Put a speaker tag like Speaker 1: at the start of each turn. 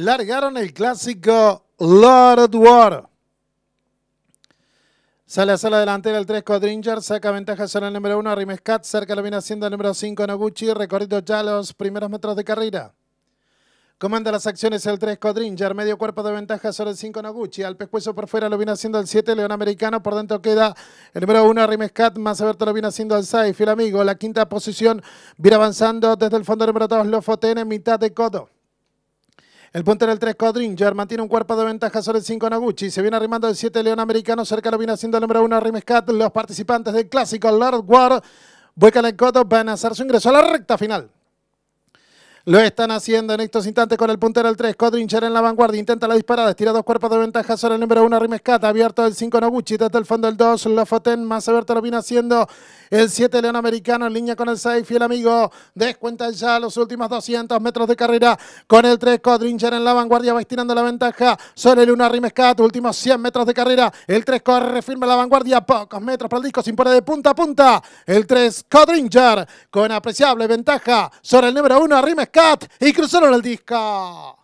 Speaker 1: largaron el clásico Lord War. Sale hacia la delantera el 3 Codringer, saca ventaja sobre el número 1 Rimescat, cerca lo viene haciendo el número 5 Noguchi, recorrido ya los primeros metros de carrera. Comanda las acciones el 3 Codringer, medio cuerpo de ventaja sobre el 5 Noguchi, al pescuezo por fuera lo viene haciendo el 7 León Americano, por dentro queda el número 1 Rimescat, más abierto lo viene haciendo el 6 Fiel Amigo, la quinta posición, viene avanzando desde el fondo el número 2 Lofoten. En mitad de Codo. El punto del tres 3, Codringer, mantiene un cuerpo de ventaja sobre el 5, Noguchi. Se viene arrimando el 7, León Americano. Cerca lo viene haciendo el número 1, Rimescat. Los participantes del clásico, Lord War, Vuelcan en Coto, van a hacer su ingreso a la recta final. Lo están haciendo en estos instantes con el puntero el 3. Codrincher en la vanguardia. Intenta la disparada. Estira dos cuerpos de ventaja sobre el número 1. Rimescata. Abierto el 5 Noguchi. Desde el fondo el 2. Lofoten. Más abierto lo viene haciendo el 7 León Americano. En línea con el 6. Fiel amigo. descuenta ya los últimos 200 metros de carrera. Con el 3. Codrincher en la vanguardia. Va estirando la ventaja sobre el 1 Rimescata. Últimos 100 metros de carrera. El 3 corre firme la vanguardia. Pocos metros para el disco. Sin poner de punta a punta. El 3 Codrincher con apreciable ventaja sobre el número 1 Rimescata. Cat y cruzaron el disco.